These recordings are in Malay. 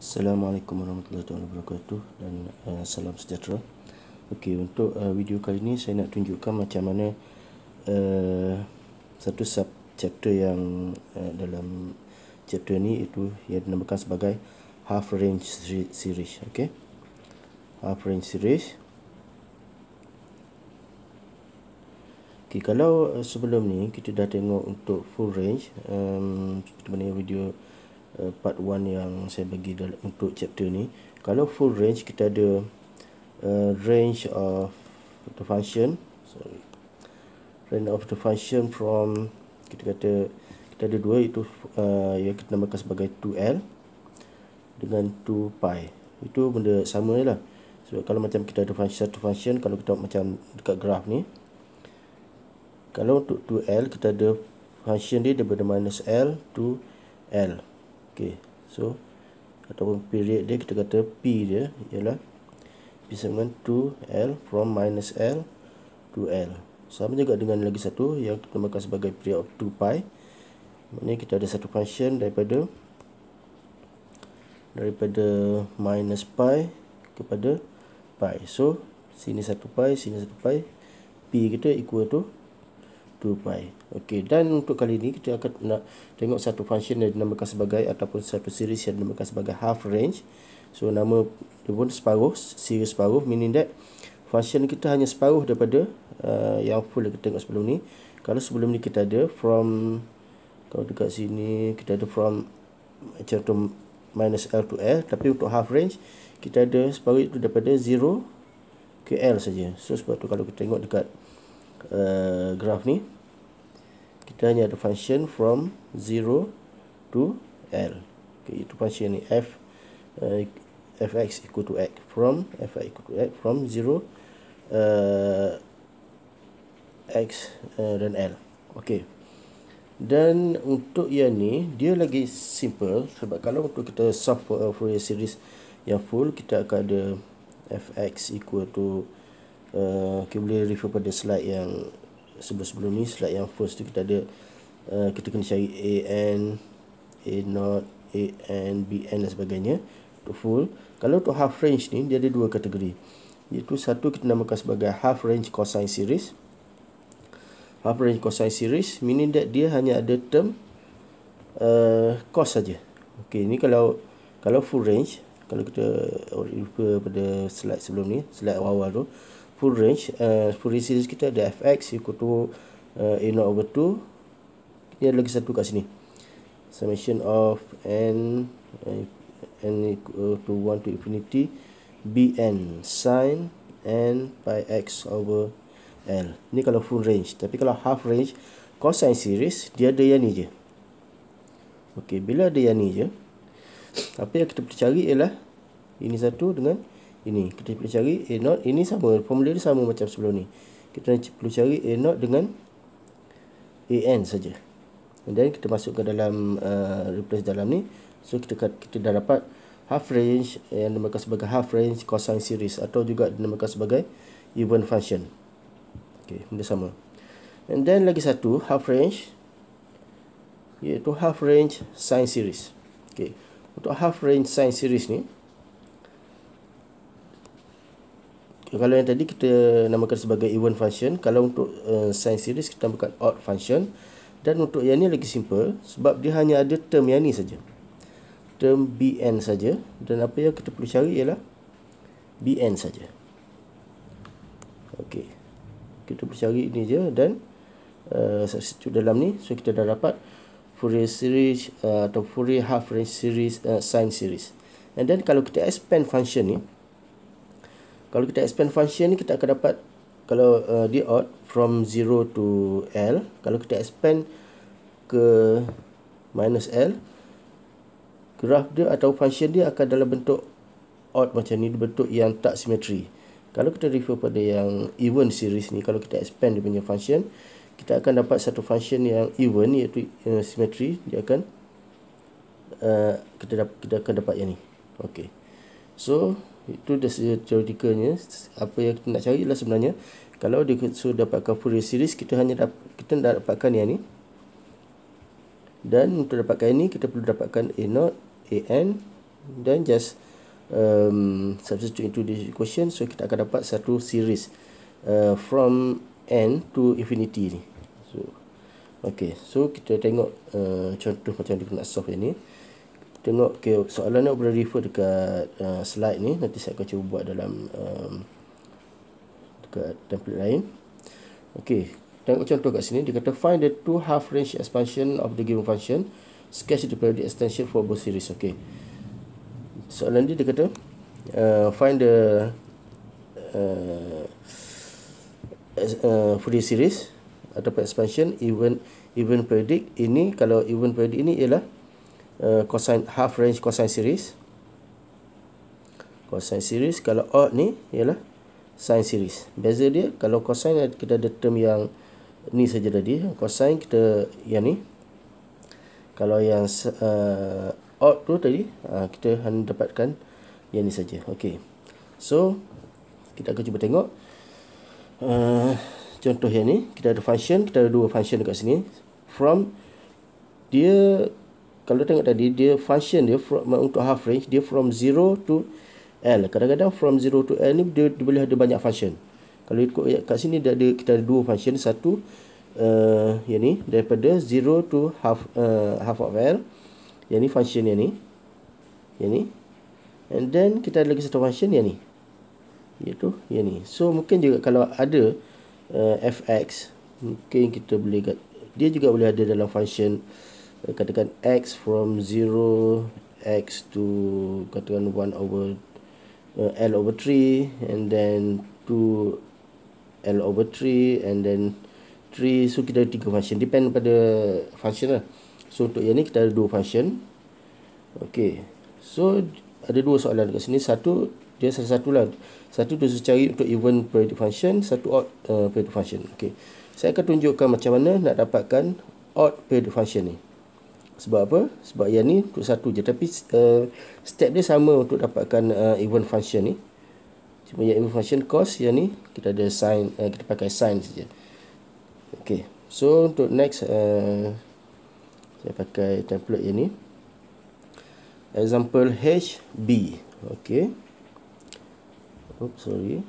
Assalamualaikum warahmatullahi wabarakatuh dan uh, salam sejahtera. Okey, untuk uh, video kali ini saya nak tunjukkan macam mana uh, satu sub chapter yang uh, dalam chapter ni itu ia dinamakan sebagai half range series, okey. Half range series. Okey, kalau uh, sebelum ni kita dah tengok untuk full range, um, kita punya video Uh, part 1 yang saya bagi dalam untuk chapter ni kalau full range kita ada uh, range of the function sorry range of the function from kita kata kita ada dua itu uh, yang kita namakan sebagai 2L dengan 2Pi itu benda sama je lah sebab kalau macam kita ada function satu function kalau kita macam dekat graf ni kalau untuk 2L kita ada function dia daripada minus L to L Okey, so ataupun period dia kita kata P dia ialah P sama 2L from minus L to L sama juga dengan lagi satu yang kita makan sebagai period of 2pi maknanya kita ada satu function daripada daripada minus pi kepada pi so sini satu pi sini satu pi P kita equal to 2pi. Okey dan untuk kali ini kita akan nak tengok satu function yang dinamakan sebagai ataupun satu series yang dinamakan sebagai half range. So nama dia pun separuh, series separuh meaning that function kita hanya separuh daripada uh, yang full yang kita tengok sebelum ni. Kalau sebelum ni kita ada from kalau dekat sini kita ada from contoh minus L to L tapi untuk half range kita ada separuh itu daripada 0 ke L saja. So sebab tu kalau kita tengok dekat uh, graph ni kita hanya ada function from 0 to L okay, itu function ni f uh, fx equal to x from fx equal to x from 0 uh, x uh, dan L Okey. dan untuk yang ni dia lagi simple sebab kalau untuk kita solve for a series yang full kita akan ada fx equal to Eh, kita boleh refer pada slide yang sebelum-sebelum ni slide yang first tu kita ada uh, kita kena cari an a not b n dan sebagainya to full kalau to half range ni dia ada dua kategori iaitu satu kita namakan sebagai half range cosine series half range cosine series meaning that dia hanya ada term uh, eh, cos saja okey ni kalau kalau full range kalau kita refer pada slide sebelum ni slide awal-awal tu full range uh, full series kita ada fx equal to uh, a not over 2 ini ada lagi satu kat sini summation of n uh, n equal to 1 to infinity bn sin n pi x over l ni kalau full range tapi kalau half range cosine series dia ada yang ni je ok bila ada yang ni je apa yang kita perlu cari ialah ini satu dengan ini kita perlu cari a not ini sama formula ni sama macam sebelum ni kita perlu cari a not dengan an saja and then kita masuk ke dalam uh, replace dalam ni so kita kita dah dapat half range yang dinamakan sebagai half range cosine series atau juga dinamakan sebagai even function okey benda sama and then lagi satu half range iaitu half range sine series okey untuk half range sine series ni kalau yang tadi kita namakan sebagai even function kalau untuk uh, eh, sine series kita namakan odd function dan untuk yang ni lagi simple sebab dia hanya ada term yang ni saja term bn saja dan apa yang kita perlu cari ialah bn saja okey kita perlu cari ini je dan uh, substitute dalam ni so kita dah dapat Fourier series uh, atau Fourier half range series uh, sine series and then kalau kita expand function ni kalau kita expand function ni kita akan dapat kalau uh, d out from 0 to L kalau kita expand ke minus L graf dia atau function dia akan dalam bentuk odd macam ni bentuk yang tak simetri kalau kita refer pada yang even series ni kalau kita expand dia punya function kita akan dapat satu function yang even iaitu uh, simetri dia akan uh, kita, kita akan dapat yang ni ok so itu dah dia teoretikalnya apa yang kita nak cari lah sebenarnya kalau dia so dapatkan Fourier series kita hanya dap, kita nak dapatkan yang ni dan untuk dapatkan ini kita perlu dapatkan A0 AN dan just um, substitute into this equation so kita akan dapat satu series uh, from N to infinity ni so ok so kita tengok uh, contoh macam dia nak solve yang ni tengok okay, soalan ni boleh refer dekat uh, slide ni nanti saya akan cuba buat dalam um, dekat template lain Okay, tengok contoh kat sini dia kata find the two half range expansion of the given function sketch the periodic extension for both series Okay, soalan ni dia kata uh, find the uh, uh, free series ataupun expansion even even periodic ini kalau even periodic ini ialah Uh, cosine half range cosine series cosine series kalau odd ni ialah sine series beza dia kalau cosine kita ada term yang ni saja tadi cosine kita yang ni kalau yang uh, odd tu tadi uh, kita hanya dapatkan yang ni saja okey so kita akan cuba tengok uh, contoh yang ni kita ada function kita ada dua function dekat sini from dia kalau tengok tadi dia function dia from, untuk half range dia from 0 to L kadang-kadang from 0 to L ni dia, dia boleh ada banyak function kalau ikut ya, kat sini dia ada, kita ada dua function satu uh, yang ni daripada 0 to half uh, half of L yang ni function yang ni yang ni and then kita ada lagi satu function yang ni iaitu yang ni so mungkin juga kalau ada uh, eh, fx mungkin kita boleh dia juga boleh ada dalam function uh, katakan x from 0 x to katakan 1 over uh, l over 3 and then 2 l over 3 and then 3 so kita ada tiga function depend pada function lah so untuk yang ni kita ada dua function okey so ada dua soalan dekat sini satu dia salah satu lah satu tu saya cari untuk even periodic function satu odd uh, predict function okey saya akan tunjukkan macam mana nak dapatkan odd periodic function ni sebab apa sebab yang ni untuk satu je tapi uh, step dia sama untuk dapatkan uh, eh, event function ni cuma yang event function cost yang ni kita ada sign uh, kita pakai sign saja okey so untuk next uh, saya pakai template yang ni example h b okey oops sorry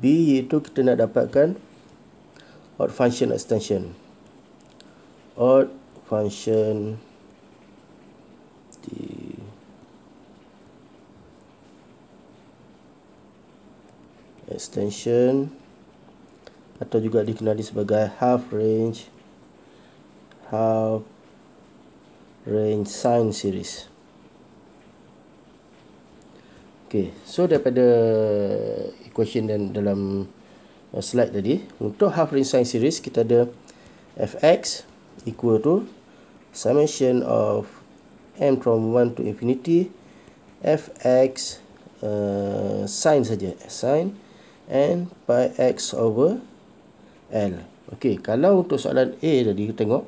b itu kita nak dapatkan odd function extension Odd function di extension atau juga dikenali sebagai half range half range sine series. Okey, so daripada equation dan dalam uh, slide tadi, untuk half range sine series kita ada fx equal to summation of m from 1 to infinity fx uh, sine saja sine and pi x over l okey kalau untuk soalan a tadi kita tengok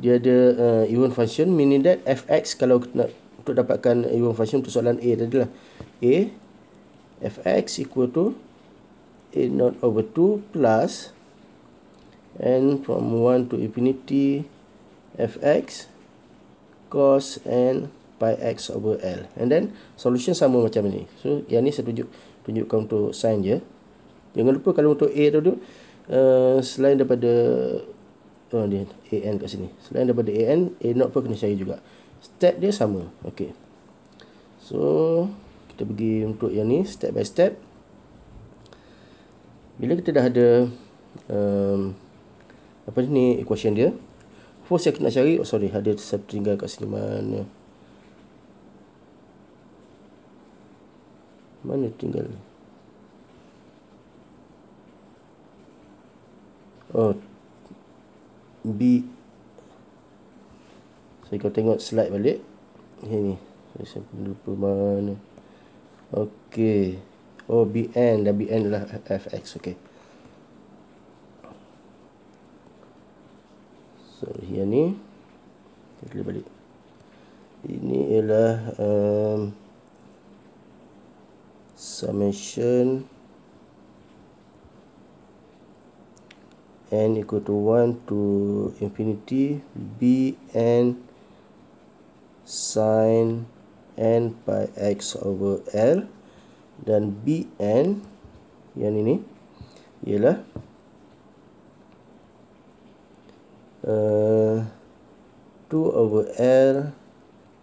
dia ada uh, even function meaning that fx kalau kita nak untuk dapatkan even function untuk soalan a tadi lah a fx equal to a not over 2 plus n from 1 to infinity fx cos n pi x over l and then solution sama macam ni so yang ni saya tunjuk tunjukkan untuk sign je jangan lupa kalau untuk a tu uh, selain daripada oh ni an kat sini selain daripada an a not pun kena cari juga step dia sama okey so kita pergi untuk yang ni step by step bila kita dah ada um, apa ni equation dia post yang aku nak cari oh sorry ada satu tinggal kat sini mana mana tinggal oh B saya so, kau tengok slide balik ini saya sampai lupa mana okey oh BN dah BN lah FX okey So yang ni kita klik balik. Ini ialah um, summation n equal to 1 to infinity b n sin n pi x over l dan b n yang ini ialah 2 uh, over L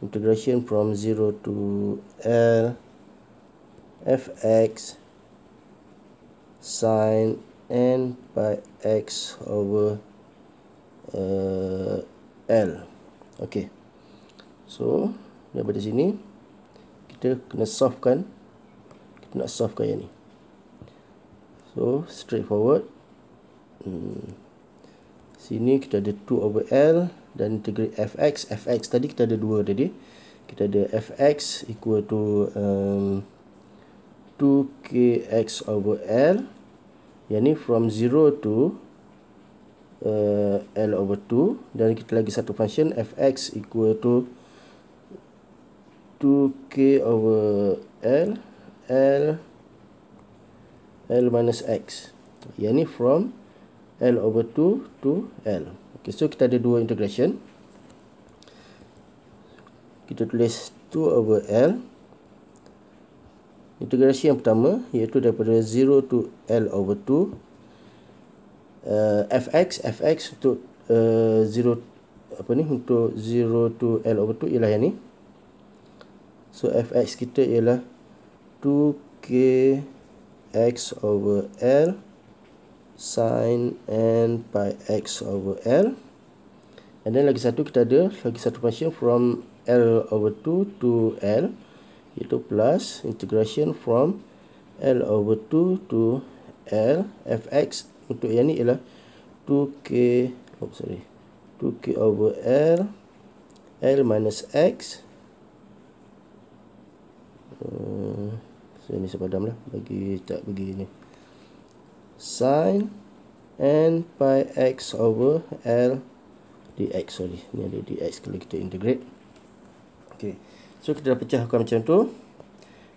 integration from 0 to L fx sine n pi x over uh, L ok so daripada sini kita kena softkan, kita nak solvekan yang ni so straightforward hmm sini kita ada 2 over L dan integrate fx fx tadi kita ada 2 tadi kita ada fx equal to um, 2kx over L yang ni from 0 to uh, L over 2 dan kita lagi satu function fx equal to 2k over L L L minus x yang ni from L over 2 to L. Okay, so kita ada dua integration. Kita tulis 2 over L. Integrasi yang pertama iaitu daripada 0 to L over 2. Uh, fx, fx untuk 0, uh, apa ni, untuk 0 to L over 2 ialah yang ni. So, fx kita ialah 2k x over L sin n pi x over L. And then lagi satu kita ada lagi satu function from L over 2 to L. itu plus integration from L over 2 to L fx untuk yang ni ialah 2k oh sorry 2k over L L minus x uh, hmm, saya ni sepadam lah bagi tak begini. ni sin n pi x over L dx sorry ni ada dx kalau kita integrate ok so kita dah pecahkan macam tu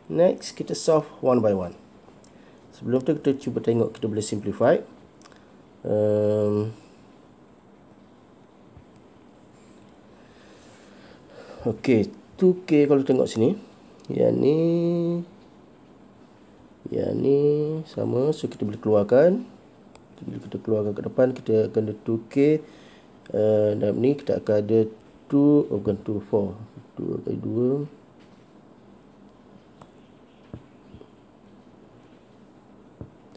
next kita solve one by one sebelum tu kita cuba tengok kita boleh simplify um, ok 2k kalau tengok sini yang ni yang ni sama so kita boleh keluarkan bila kita keluarkan ke depan kita akan ada 2k uh, eh, dalam ni kita akan ada 2 oh bukan 2 4 2 2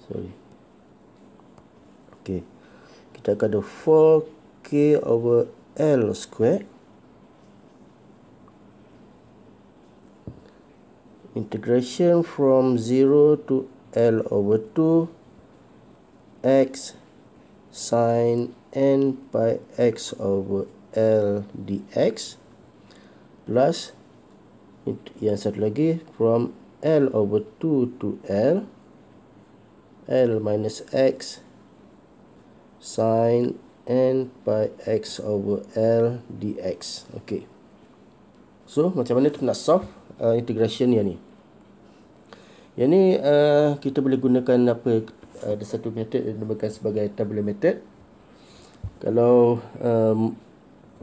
sorry ok kita akan ada 4k over l square integration from 0 to L over 2 x sine n pi x over L dx plus yang satu lagi from L over 2 to L L minus x sine n pi x over L dx. Okay. So macam mana tu nak solve? uh, integration yang ni. Yang ni uh, kita boleh gunakan apa uh, ada satu method yang dinamakan sebagai tabular method. Kalau um,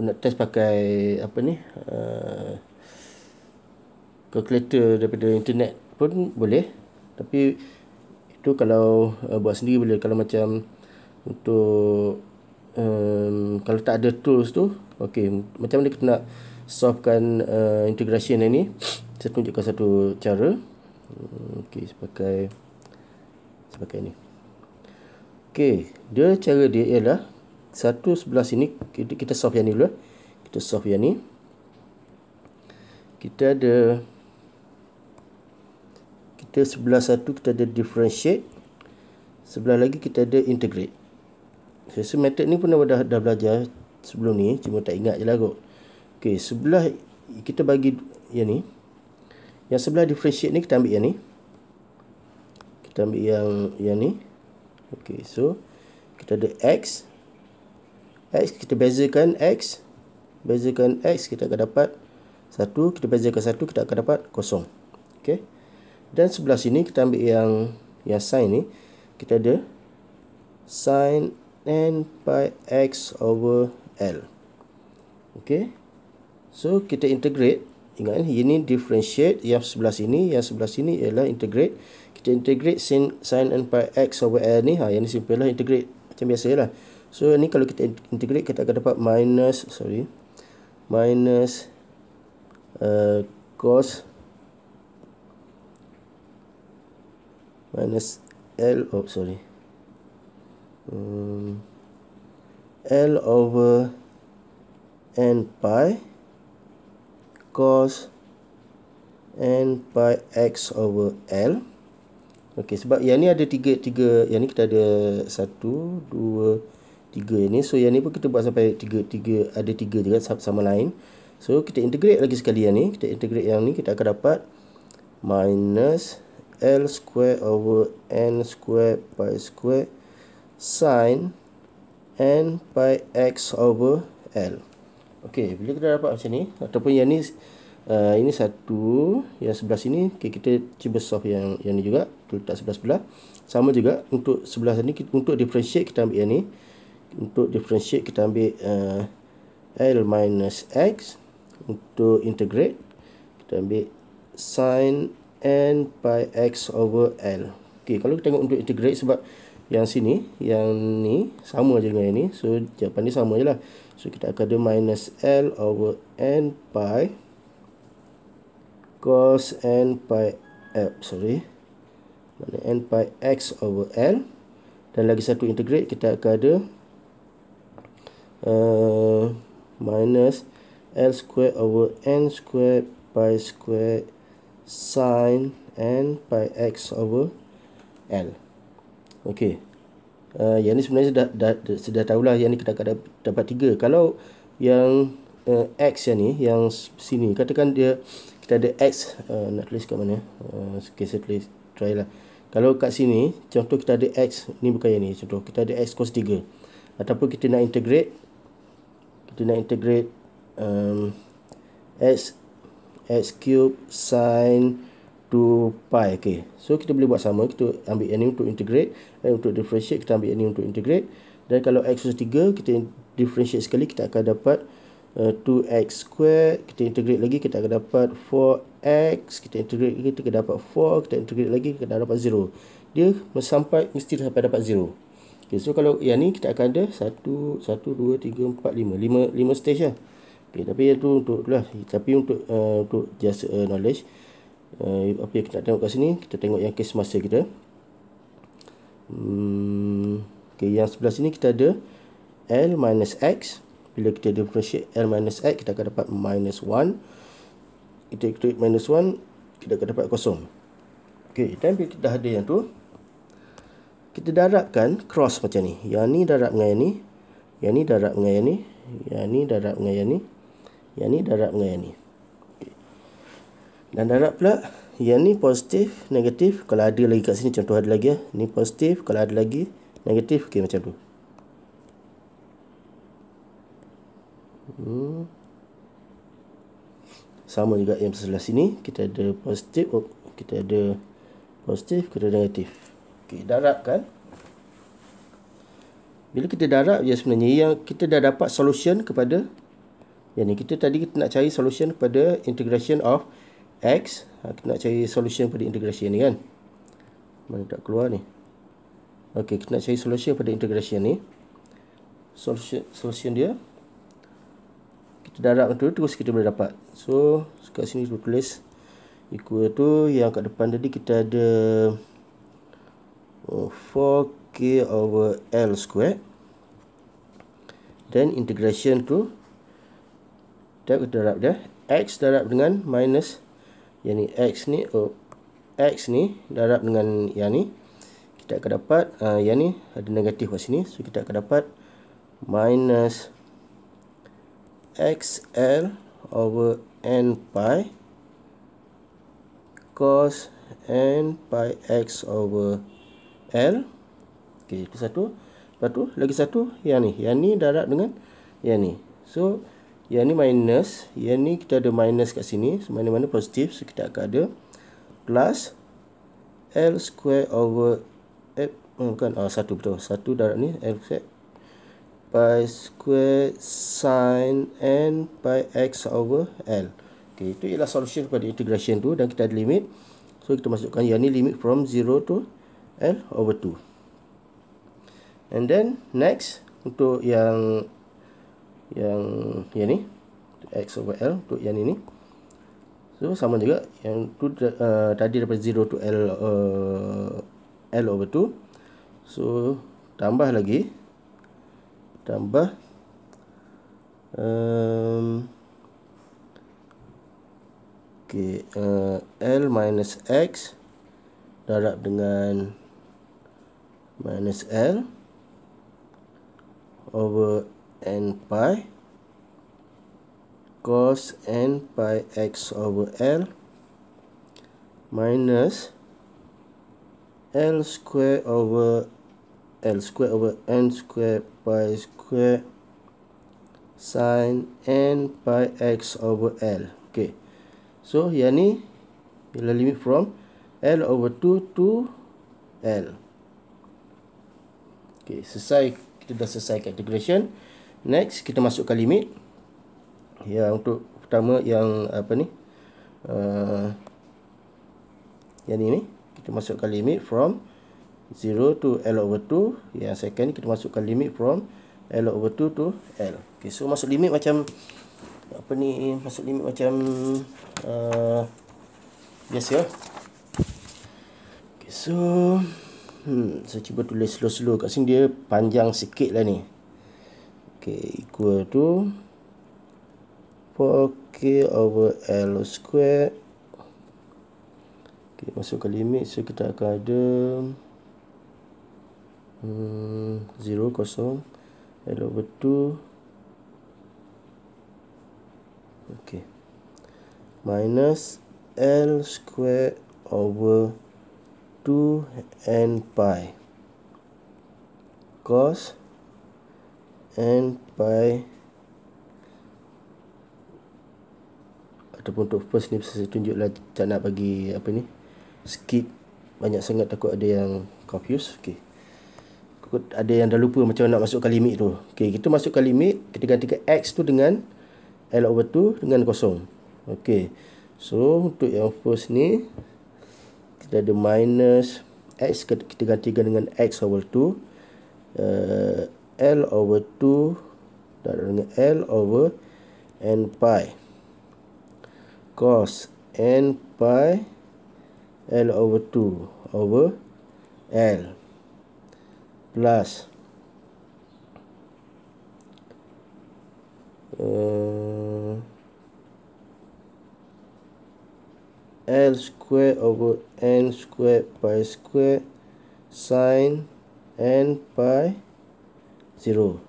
nak test pakai apa ni uh, calculator daripada internet pun boleh tapi itu kalau uh, buat sendiri boleh kalau macam untuk um, kalau tak ada tools tu okey macam mana kita nak solvekan uh, integration ini saya tunjukkan satu cara hmm, okey sebagai sebagai ini okey dia cara dia ialah 111 ini kita, kita solve yang ni dulu eh. kita solve yang ni kita ada kita sebelah satu kita ada differentiate sebelah lagi kita ada integrate saya rasa method ni pun dah, dah belajar sebelum ni. Cuma tak ingat je lah kot. Okay, sebelah kita bagi yang ni. Yang sebelah differentiate ni kita ambil yang ni. Kita ambil yang yang ni. Okay, so kita ada x. X, kita bezakan x. Bezakan x, kita akan dapat 1. Kita bezakan 1, kita akan dapat kosong. Okay. Dan sebelah sini kita ambil yang yang sine ni. Kita ada sine tan pi x over L. Okay. So, kita integrate. Ingat ni, eh, ini differentiate yang sebelah sini. Yang sebelah sini ialah integrate. Kita integrate sin, sin n pi x over L ni. Ha, yang ni simple lah, integrate. Macam biasa lah. So, ni kalau kita integrate, kita akan dapat minus, sorry. Minus uh, cos minus L, oh sorry um, L over N pi cos N pi X over L Okey sebab yang ni ada tiga tiga yang ni kita ada satu dua tiga yang ni so yang ni pun kita buat sampai tiga tiga ada tiga juga kan, sama lain so kita integrate lagi sekali yang ni kita integrate yang ni kita akan dapat minus l square over n square pi square sin n pi x over L. Okey, bila kita dapat macam ni ataupun yang ni uh, ini satu yang sebelah sini okay, kita cuba solve yang yang ni juga, letak sebelah sebelah. Sama juga untuk sebelah sini kita, untuk differentiate kita ambil yang ni. Untuk differentiate kita ambil uh, L minus x untuk integrate kita ambil sin n pi x over L. Okey, kalau kita tengok untuk integrate sebab yang sini yang ni sama je dengan yang ni so jawapan ni sama je lah so kita akan ada minus L over N pi cos N pi L sorry mana N pi X over L dan lagi satu integrate kita akan ada uh, minus L square over N square pi square sin N pi X over L Okey. Uh, yang ni sebenarnya sudah dah, dah, sudah tahulah yang ni kita dapat, dapat tiga. Kalau yang uh, X yang ni, yang sini. Katakan dia, kita ada X. Uh, nak tulis kat mana? Uh, okay, saya tulis. Try lah. Kalau kat sini, contoh kita ada X. Ni bukan yang ni. Contoh, kita ada X cos 3. Ataupun kita nak integrate. Kita nak integrate um, X, X cube sine 2 pi okay so kita boleh buat sama kita ambil yang ni untuk integrate dan eh, untuk differentiate kita ambil yang ni untuk integrate dan kalau x is 3 kita differentiate sekali kita akan dapat uh, eh, 2x squared kita integrate lagi kita akan dapat 4x kita integrate lagi kita akan dapat 4 kita integrate lagi kita akan dapat 0 dia sampai mesti sampai dapat 0 okay, so kalau yang ni kita akan ada 1 1 2 3 4 5 5 5 stage lah Okay, tapi yang tu untuk lah, tapi untuk uh, untuk just uh, knowledge uh, apa yang kita tengok kat sini kita tengok yang kes masa kita hmm, ok yang sebelah sini kita ada L minus X bila kita differentiate L minus X kita akan dapat minus 1 kita ikut minus 1 kita akan dapat kosong ok dan bila kita dah ada yang tu kita darabkan cross macam ni yang ni darab dengan yang ni yang ni darab dengan yang ni yang ni darab dengan yang ni yang ni darab dengan yang ni dan darat pula, yang ni positif, negatif. Kalau ada lagi kat sini, contoh ada lagi. Ya. Ni positif, kalau ada lagi, negatif. Okey, macam tu. Hmm. Sama juga yang sebelah sini. Kita ada positif, oh, kita ada positif, kita ada negatif. Okey, darab kan. Bila kita darab, ya sebenarnya yang kita dah dapat solution kepada yang ni. Kita tadi kita nak cari solution kepada integration of x ha, kita nak cari solution pada integration ni kan mana tak keluar ni ok kita nak cari solution pada integration ni solution solution dia kita darab tu terus kita boleh dapat so kat sini kita tulis equal tu yang kat depan tadi kita ada oh, 4k over l square. then integration tu kita darab dia x darab dengan minus minus yang ni X ni oh, X ni darab dengan yang ni kita akan dapat uh, yang ni ada negatif kat sini so kita akan dapat minus XL over N pi cos N pi X over L ok itu satu lepas tu lagi satu yang ni yang ni darab dengan yang ni so yang ni minus yang ni kita ada minus kat sini so, mana mana positif so kita akan ada plus L square over eh bukan oh, satu betul satu darab ni L square pi square sine n pi x over L ok itu ialah solution kepada integration tu dan kita ada limit so kita masukkan yang ni limit from 0 to L over 2 and then next untuk yang yang yang ni x over l untuk yang ini so sama juga yang tu uh, tadi daripada 0 to l uh, l over 2 so tambah lagi tambah um, ok uh, l minus x darab dengan minus l over n pi cos n pi x over l minus l square over l square over n square pi square sine n pi x over l. Okay. So, yang ni ialah limit from l over 2 to l. Okay, selesai. Kita dah selesai integration next kita masukkan limit ya untuk pertama yang apa ni uh, yang ini kita masukkan limit from 0 to L over 2 yang second kita masukkan limit from L over 2 to L ok so masuk limit macam apa ni masuk limit macam uh, biasa ok so hmm, saya cuba tulis slow-slow kat sini dia panjang sikit lah ni okay, equal to 4k over L square. Okay, masukkan limit. So, kita akan ada hmm, 0, kosong. L over 2. Okay. Minus L square over 2 n pi. Cos 2 n pi ataupun untuk first ni saya tunjuklah tak nak bagi apa ni skip banyak sangat takut ada yang confuse okey takut ada yang dah lupa macam nak masukkan limit tu okey kita masukkan limit kita gantikan x tu dengan l over 2 dengan kosong okey so untuk yang first ni kita ada minus x kita gantikan dengan x over 2 uh, L over 2 Dan dengan L over N pi Cos N pi L over 2 Over L Plus uh, L square over N square pi square Sin N pi L zero.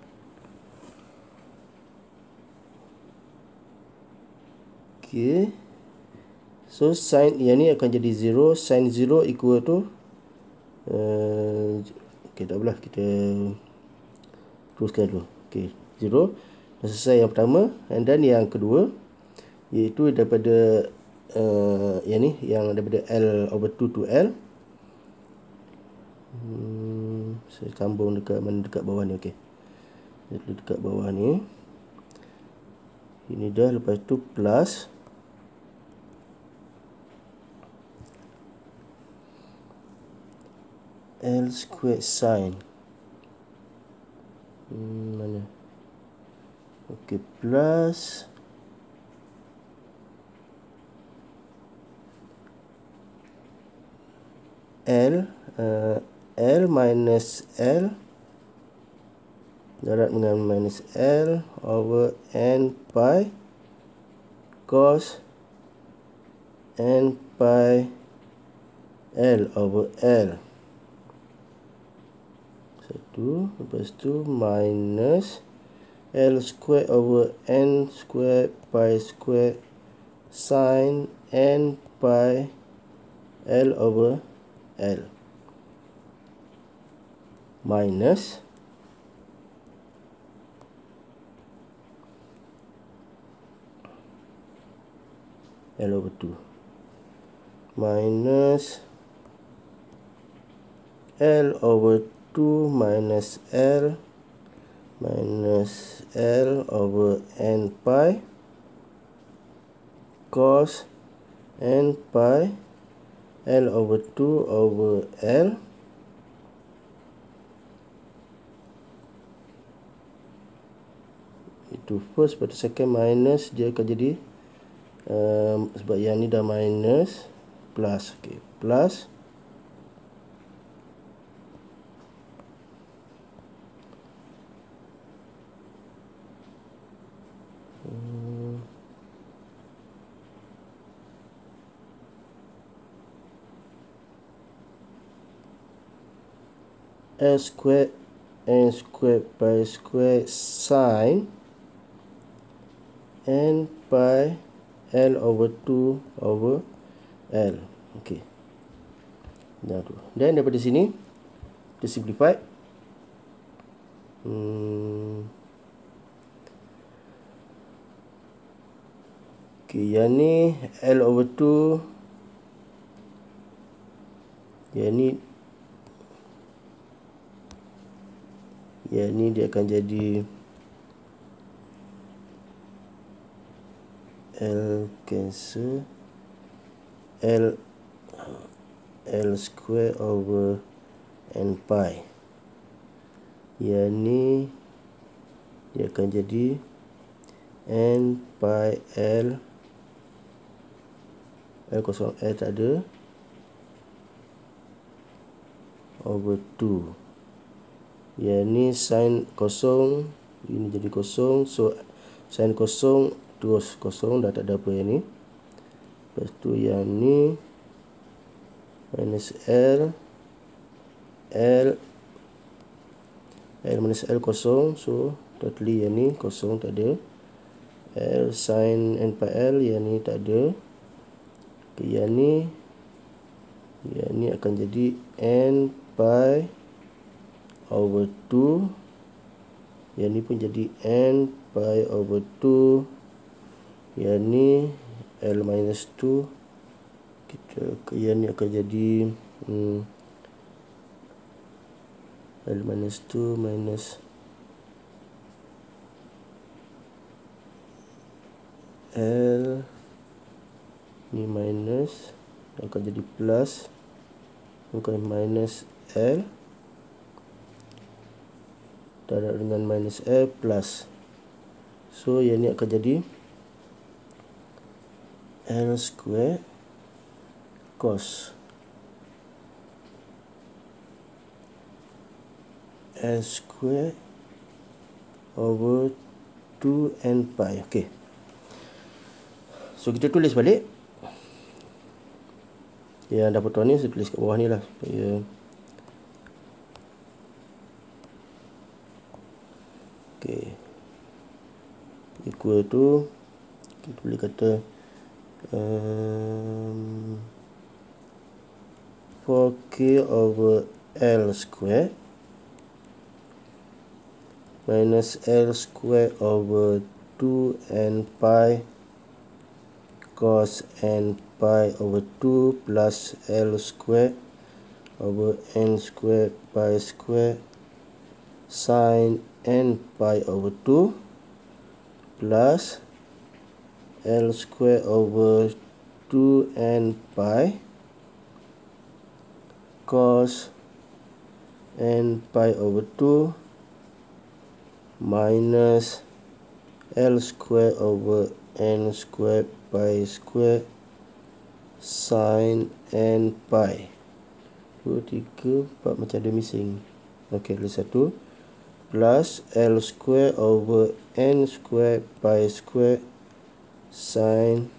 Okay. So sin yang ni akan jadi zero. Sin zero equal to. Uh, okay tak apalah. Kita teruskan dulu. Okay. Zero. Dah selesai yang pertama. And then yang kedua. Iaitu daripada. Uh, yang ni. Yang daripada L over 2 to L. Hmm saya sambung dekat mana dekat bawah ni okey. Jadi dekat bawah ni. Ini dah lepas tu plus L square sin. Hmm, mana? Okey, plus L uh, L minus L darat dengan minus L over N pi cos N pi L over L satu lepas tu minus L square over N square pi square sine N pi L over L minus L over 2 minus L over 2 minus L minus L over N pi cos N pi L over 2 over L minus tu first pada second minus dia akan jadi um, sebab yang ni dah minus plus okey plus S square N square by square sine n pi l over 2 over l ok dan tu then daripada sini kita simplify hmm. ok yang ni l over 2 yang ni yang ni dia akan jadi L cancel L L square over N pi yang ni dia akan jadi N pi L L kosong L tak ada over 2 yang ni sin kosong ini jadi kosong so sin kosong terus kosong dah tak ada apa yang ni lepas tu yang ni minus L L L minus L kosong so totally yang ni kosong tak ada L sin N pi L yang ni tak ada okay, yang ni yang ni akan jadi N pi over 2 yang ni pun jadi N pi over 2 yang ni L minus 2 kita yang ni akan jadi hmm, L minus 2 minus L ni minus akan jadi plus bukan minus L darab dengan minus L plus so yang ni akan jadi r square cos r square over 2n pi okey so kita tulis balik yang dapat potong ni saya tulis kat bawah ni lah yeah okay, equal to kita boleh kata um, 4k over L square minus L square over 2n pi cos n pi over 2 plus L square over n square pi square sin n pi over 2 plus L square over 2N pi cos N pi over 2 minus L square over N square pi square sine N pi 2, 3, 4 macam ada missing ok, ada satu plus L square over N square pi square sin,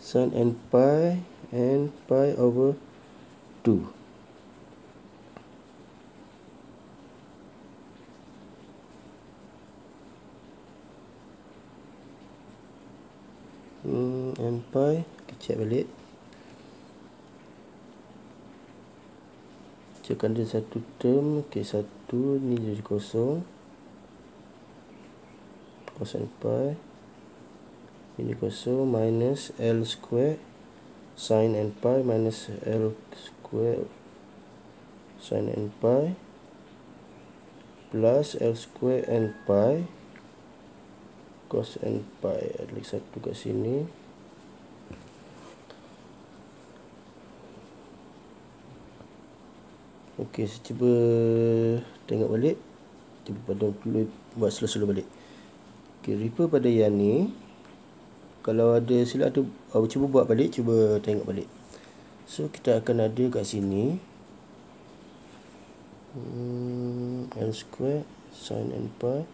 sin n pi n pi over 2 Hmm, n pi kecil balik pecahkan dia satu term ok satu ni jadi kosong kosong pi ini kosong minus L square sin n pi minus L square sin n pi plus L square n pi cos n pi ada lagi satu kat sini Okey, saya cuba tengok balik. Cuba padang dulu buat slow-slow balik. Okey, refer pada yang ni. Kalau ada sila, tu, uh, cuba buat balik, cuba tengok balik. So, kita akan ada kat sini. Hmm, n square sin n pi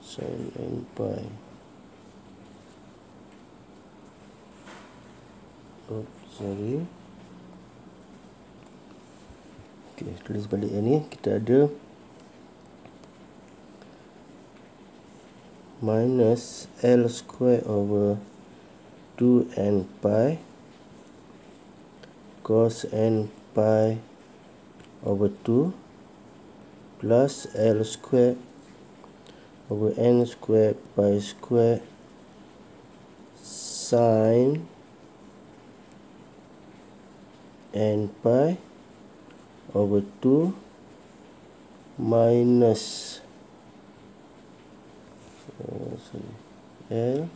sin n pi. Oops, sorry. Okey, tulis balik yang ni kita ada minus L square over 2N pi cos N pi over 2 plus L square over N square pi square sine N pi over 2 minus uh, L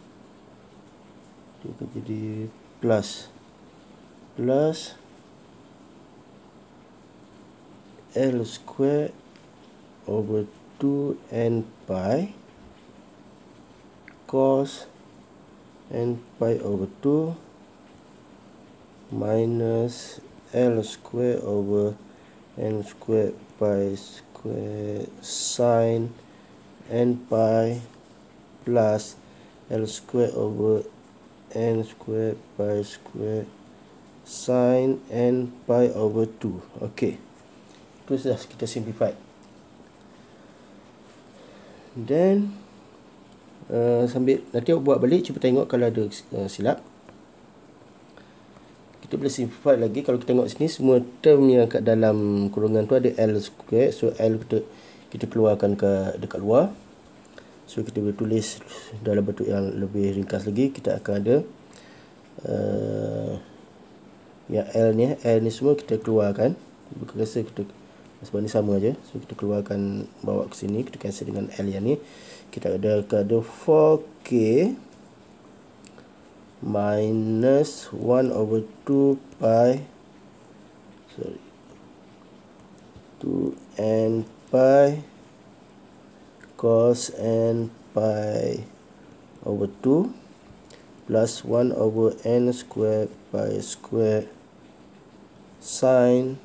jadi plus plus L square over 2 N pi cos N pi over 2 minus L square over 2 n squared pi squared sine n pi plus l squared over n squared pi squared sine n pi over 2. Okay. Itu sudah kita simplify. Then, uh, sambil nanti awak buat balik, cuba tengok kalau ada uh, silap kita boleh simplify lagi kalau kita tengok sini semua term yang kat dalam kurungan tu ada L square so L kita kita keluarkan ke dekat luar so kita boleh tulis dalam bentuk yang lebih ringkas lagi kita akan ada uh, yang L ni L ni semua kita keluarkan berkerasa kita sebab ni sama aja so kita keluarkan bawa ke sini kita cancel dengan L yang ni kita ada ke ada 4K minus 1 over 2 pi sorry 2 n pi cos n pi over 2 plus 1 over n square pi square sine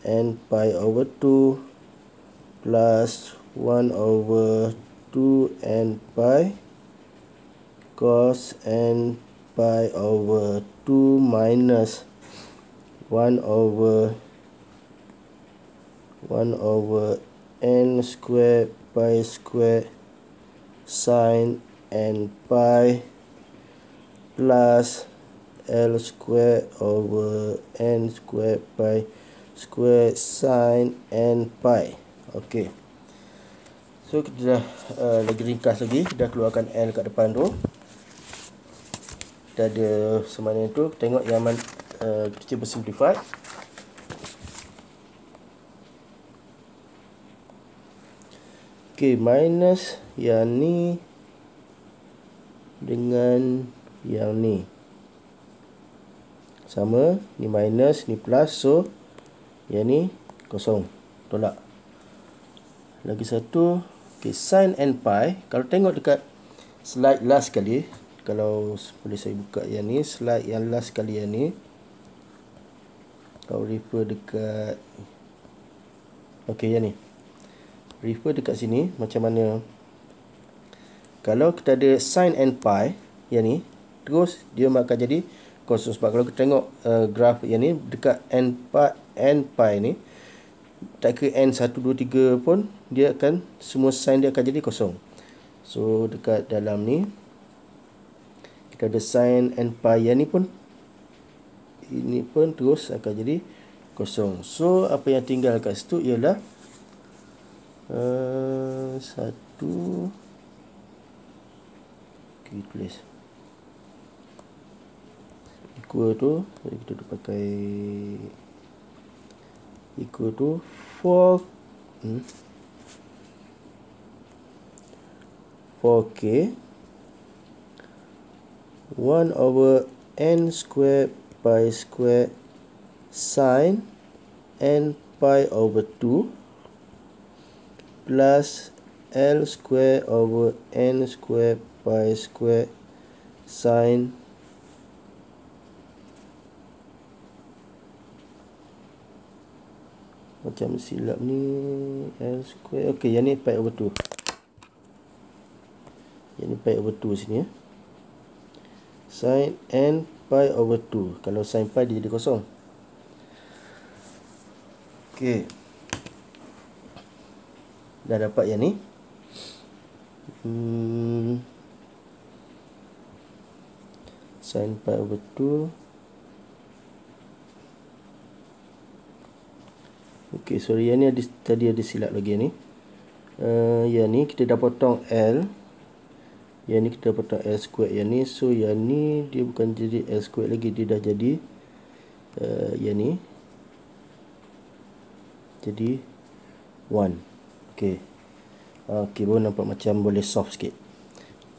n pi over 2 plus 1 over 2 n pi cos n pi over 2 minus 1 over 1 over n square pi square sine n pi plus l square over n square pi square sine n pi okey so kita dah uh, lagi ringkas lagi kita dah keluarkan l kat depan tu dah ada semuanya tu tengok yang man, uh, kita boleh ok minus yang ni dengan yang ni sama ni minus ni plus so yang ni kosong tolak lagi satu ok sin n pi kalau tengok dekat slide last kali kalau boleh saya buka yang ni slide yang last kali yang ni kalau refer dekat ok yang ni refer dekat sini macam mana kalau kita ada sin and pi yang ni terus dia akan jadi kosong. sebab kalau kita tengok uh, graf yang ni dekat n pi n pi ni tak ke n 1 2 3 pun dia akan semua sin dia akan jadi kosong so dekat dalam ni ada sin n pi yang ni pun ini pun terus akan jadi kosong so apa yang tinggal kat situ ialah uh, satu okay, tulis equal tu jadi kita tu pakai equal tu 4 hmm, 4k 1 over n squared pi squared sine n pi over 2 plus L square over n square pi square sine macam silap ni L square ok yang ni pi over 2 yang ni pi over 2 sini eh sin n pi over 2 kalau sin pi dia jadi kosong okey dah dapat yang ni hmm sin pi over 2 okey sorry yang ni ada, tadi ada silap lagi yang ni uh, yang ni kita dah potong l yang ni kita dapat L squared yang ni so yang ni dia bukan jadi L squared lagi dia dah jadi uh, yang ni jadi 1 ok ok baru nampak macam boleh soft sikit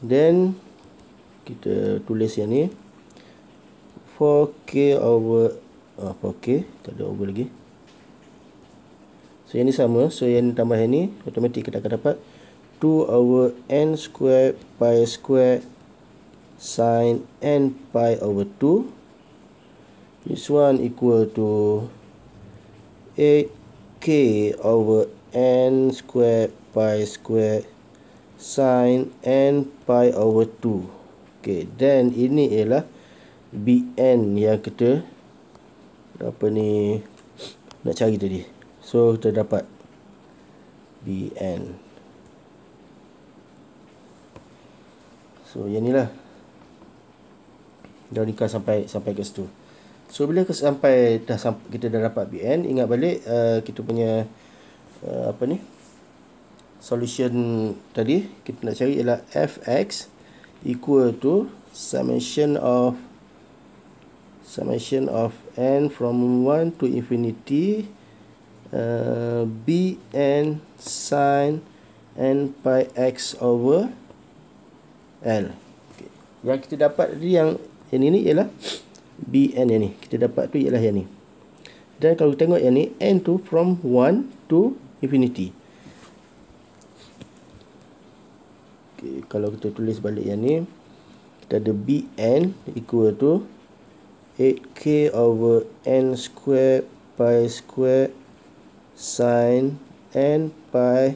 then kita tulis yang ni 4k over uh, ah, 4k tak over lagi so yang ni sama so yang ni tambah yang ni automatik kita akan dapat 4 2 over n square pi square sine n pi over 2 this one equal to 8k over n square pi square sine n pi over 2 okay then ini ialah bn yang kita apa ni nak cari tadi so kita dapat bn So yang ni lah Dah nikah sampai sampai ke situ So bila ke sampai dah sampai, kita dah dapat BN Ingat balik uh, kita punya uh, Apa ni Solution tadi Kita nak cari ialah Fx Equal to Summation of Summation of N from 1 to infinity uh, BN sin n pi x over L. Okay. Yang kita dapat tadi yang yang ini ialah BN yang ni. Kita dapat tu ialah yang ni. Dan kalau tengok yang ni N tu from 1 to infinity. Okay, kalau kita tulis balik yang ni kita ada BN equal to 8K over N square pi square sin N pi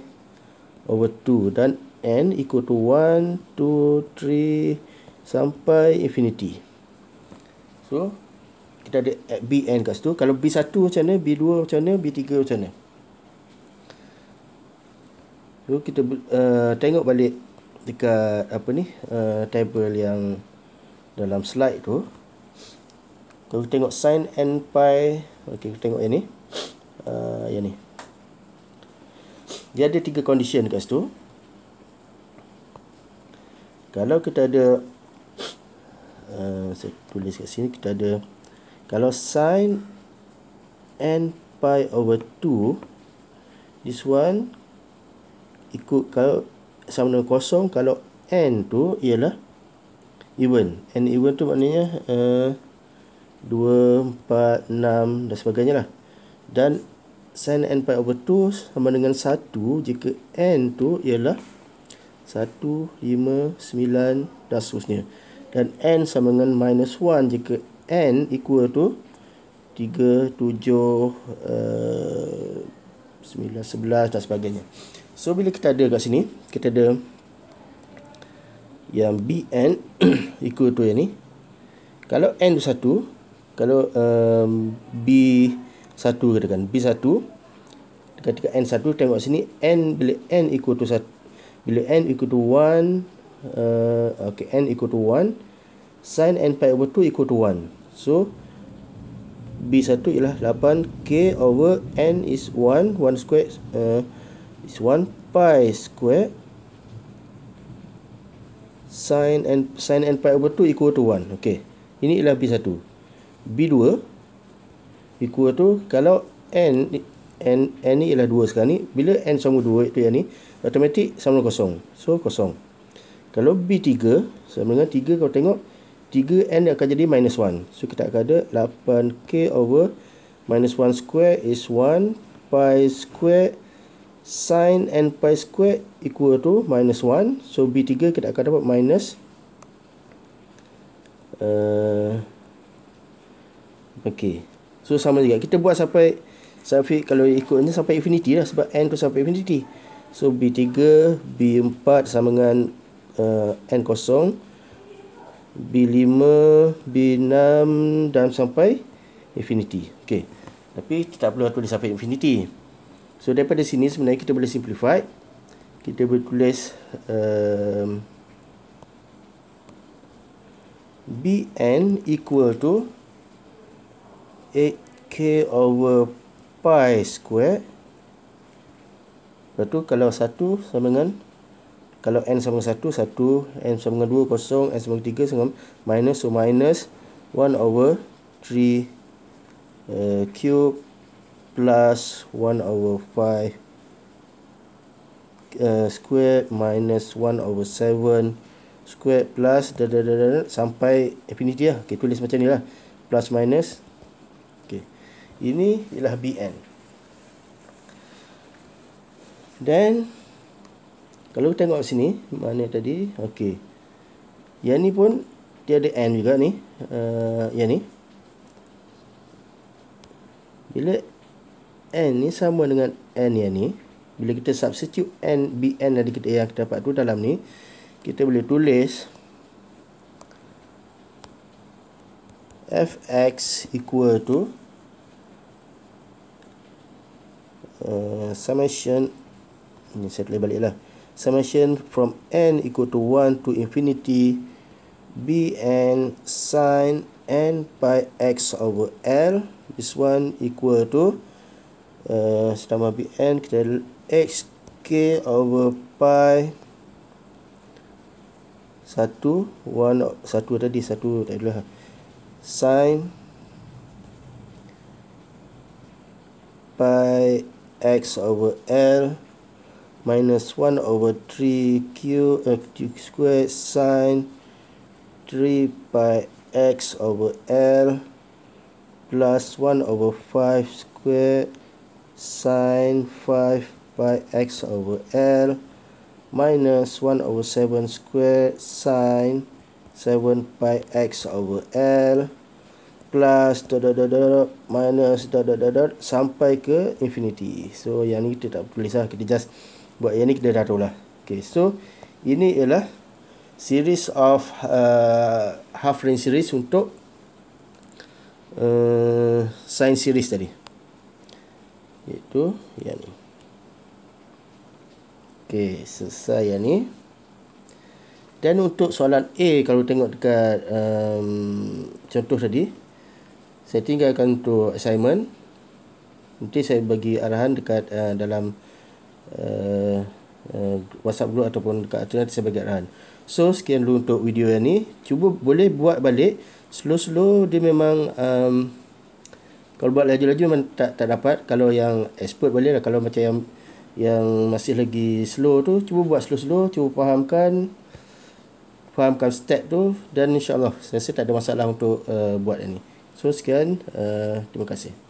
over 2 dan n equal to 1, 2, 3 sampai infinity. So, kita ada b n kat situ. Kalau b1 macam mana, b2 macam mana, b3 macam mana. So, kita uh, tengok balik dekat apa ni, uh, table yang dalam slide tu. Kalau kita tengok sin n pi, okay, kita tengok yang ni. Uh, yang ni. Dia ada tiga condition kat situ kalau kita ada uh, saya tulis kat sini kita ada kalau sin n pi over 2 this one ikut kalau sama dengan kosong kalau n tu ialah even n even tu maknanya uh, 2, 4, 6 dan sebagainya lah dan sin n pi over 2 sama dengan 1 jika n tu ialah 1, 5, 9 dan seterusnya. Dan n sama dengan minus 1 jika n equal to 3, 7, uh, 9, 11 dan sebagainya. So, bila kita ada kat sini, kita ada yang bn equal to yang ni. Kalau n tu 1, kalau um, b 1 katakan, b 1 dekat dekat n 1 tengok sini n bila n equal to 1 bila n equal to 1 uh, okay n equal to 1 sin n pi over 2 equal to 1 so b1 ialah 8k over n is 1 1 square uh, is 1 pi square sin n sin n pi over 2 equal to 1 okay ini ialah b1 b2 equal to kalau n n n ni ialah 2 sekarang ni bila n sama 2 itu yang ni automatik sama dengan kosong so kosong kalau b3 sama dengan 3 kalau tengok 3n akan jadi minus 1 so kita akan ada 8k over minus 1 square is 1 pi square sin n pi square equal to minus 1 so b3 kita akan dapat minus uh, ok so sama juga kita buat sampai sampai kalau ikutnya sampai infinity lah sebab n kosong sampai infinity so b3 b4 sama dengan uh, n kosong b5 b6 dan sampai infinity ok tapi tak perlu aku sampai infinity so daripada sini sebenarnya kita boleh simplify kita boleh tulis um, bn equal to 8k over pi square Lepas tu kalau 1 sama dengan kalau n sama dengan 1, 1 n sama dengan 2, kosong n sama dengan 3 sama dengan minus, so minus 1 over 3 uh, eh, cube plus 1 over 5 uh, eh, squared minus 1 over 7 square plus da, da, da, sampai infinity lah, ok tulis macam ni lah plus minus ini ialah BN. dan kalau kita tengok sini mana tadi? Okey. Yang ni pun dia ada N juga ni. Uh, yang ni. Bila N ni sama dengan N yang ni, bila kita substitute N BN dari kita yang kita dapat tu dalam ni, kita boleh tulis fx equal to Eh, summation ni saya tulis balik lah summation from n equal to 1 to infinity bn sin n pi x over l this one equal to uh, eh, selama bn kita x k over pi 1 1 satu tadi satu tadi lah sin pi x over L minus 1 over 3 q f uh, squared sine 3 by x over L plus 1 over 5 squared sine 5 by x over L minus 1 over 7 squared sine 7 by x over L plus dot dot dot dot minus dot dot dot dot sampai ke infinity so yang ni kita tak tulis lah kita just buat yang ni kita dah tahu lah ok so ini ialah series of uh, half range series untuk uh, sine series tadi Itu yang ni ok selesai yang ni dan untuk soalan A kalau tengok dekat um, contoh tadi saya tinggalkan untuk assignment nanti saya bagi arahan dekat uh, dalam uh, uh, whatsapp group ataupun dekat atas saya bagi arahan so sekian dulu untuk video yang ni cuba boleh buat balik slow-slow dia memang um, kalau buat laju-laju memang tak, tak dapat kalau yang expert boleh lah kalau macam yang yang masih lagi slow tu cuba buat slow-slow cuba fahamkan fahamkan step tu dan insya Allah saya rasa tak ada masalah untuk uh, buat yang ni teruskan uh, terima kasih